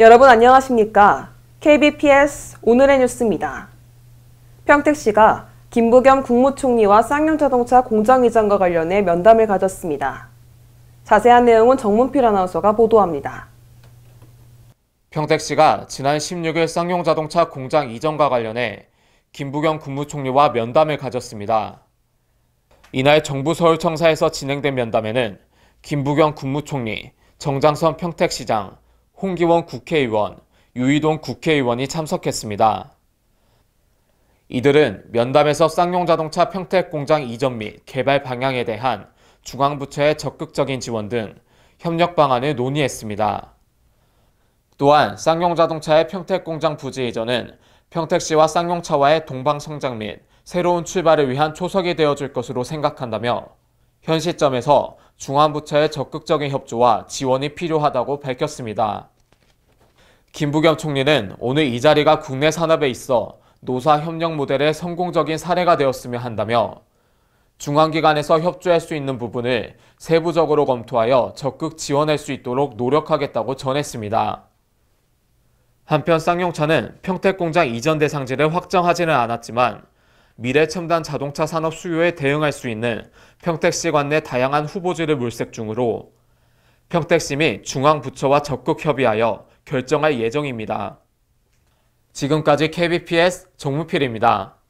여러분 안녕하십니까? KBPS 오늘의 뉴스입니다. 평택시가 김부겸 국무총리와 쌍용자동차 공정이전과 관련해 면담을 가졌습니다. 자세한 내용은 정문필 아나운서가 보도합니다. 평택시가 지난 16일 쌍용자동차 공장 이전과 관련해 김부겸 국무총리와 면담을 가졌습니다. 이날 정부 서울청사에서 진행된 면담에는 김부겸 국무총리, 정장선 평택시장, 홍기원 국회의원, 유희동 국회의원이 참석했습니다. 이들은 면담에서 쌍용자동차 평택공장 이전 및 개발 방향에 대한 중앙부처의 적극적인 지원 등 협력 방안을 논의했습니다. 또한 쌍용자동차의 평택공장 부지 이전은 평택시와 쌍용차와의 동방성장 및 새로운 출발을 위한 초석이 되어줄 것으로 생각한다며 현 시점에서 중앙부처의 적극적인 협조와 지원이 필요하다고 밝혔습니다. 김부겸 총리는 오늘 이 자리가 국내 산업에 있어 노사 협력 모델의 성공적인 사례가 되었으면 한다며 중앙기관에서 협조할 수 있는 부분을 세부적으로 검토하여 적극 지원할 수 있도록 노력하겠다고 전했습니다. 한편 쌍용차는 평택공장 이전 대상지를 확정하지는 않았지만 미래 첨단 자동차 산업 수요에 대응할 수 있는 평택시 관내 다양한 후보지를 물색 중으로 평택시 및 중앙부처와 적극 협의하여 결정할 예정입니다. 지금까지 KBPS 정무필입니다.